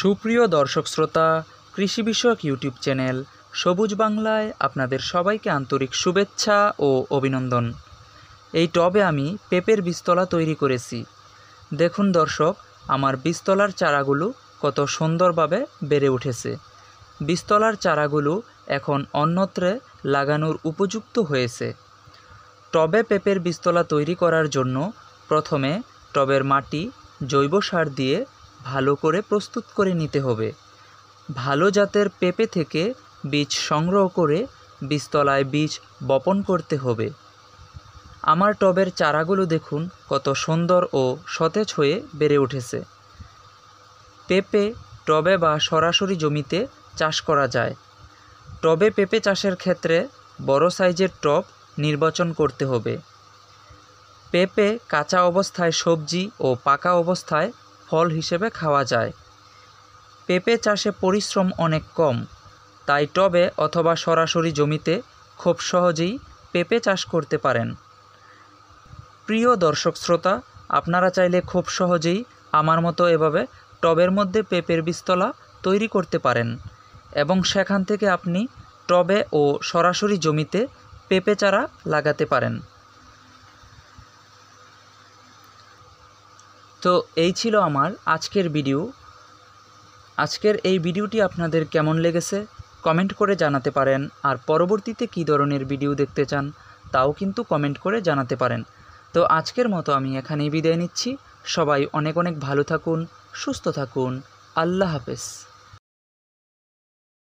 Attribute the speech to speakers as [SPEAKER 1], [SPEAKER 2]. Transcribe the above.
[SPEAKER 1] সুপ্রিয় দর্শক শ্রোতা কৃষি বিষয়ক ইউটিউব চ্যানেল সবুজ বাংলায় আপনাদের সবাইকে আন্তরিক শুভেচ্ছা ও অভিনন্দন এই টবে আমি পেপের বিস্তলা তৈরি করেছি দেখুন দর্শক আমার বিস্তলার চারাগুলো কত সুন্দরভাবে বেড়ে উঠেছে বিস্তলার চারাগুলো এখন অন্যত্রে লাগানোর উপযুক্ত হয়েছে টবে পেপের বিস্তলা তৈরি করার জন্য প্রথমে টবের মাটি জৈব সার দিয়ে ভালো করে প্রস্তুত করে নিতে হবে ভালো জাতের পেঁপে থেকে বীজ সংগ্রহ করে বীজতলায় বীজ বপন করতে হবে আমার টবের চারাগুলো দেখুন কত সুন্দর ও সতেজ হয়ে বেড়ে উঠেছে পেঁপে টবে বা সরাসরি জমিতে চাষ করা যায় টবে পেঁপে চাষের ক্ষেত্রে বড় সাইজের টব নির্বাচন করতে হবে পেঁপে কাঁচা অবস্থায় সবজি ও পাকা অবস্থায় ফল হিসেবে খাওয়া যায় পেঁপে চাষে পরিশ্রম অনেক কম তাই টবে অথবা সরাসরি জমিতে খুব সহজেই পেঁপে চাষ করতে পারেন প্রিয় দর্শক শ্রোতা আপনারা চাইলে খুব সহজেই আমার মতো এভাবে টবের মধ্যে পেঁপের বিস্তলা তৈরি করতে পারেন এবং সেখান থেকে আপনি টবে ও সরাসরি জমিতে পেঁপে চারা লাগাতে পারেন তো এই ছিল আমার আজকের ভিডিও আজকের এই ভিডিওটি আপনাদের কেমন লেগেছে কমেন্ট করে জানাতে পারেন আর পরবর্তীতে কী ধরনের ভিডিও দেখতে চান তাও কিন্তু কমেন্ট করে জানাতে পারেন তো আজকের মতো আমি এখানেই বিদায় নিচ্ছি সবাই অনেক অনেক ভালো থাকুন সুস্থ থাকুন আল্লাহ হাফেজ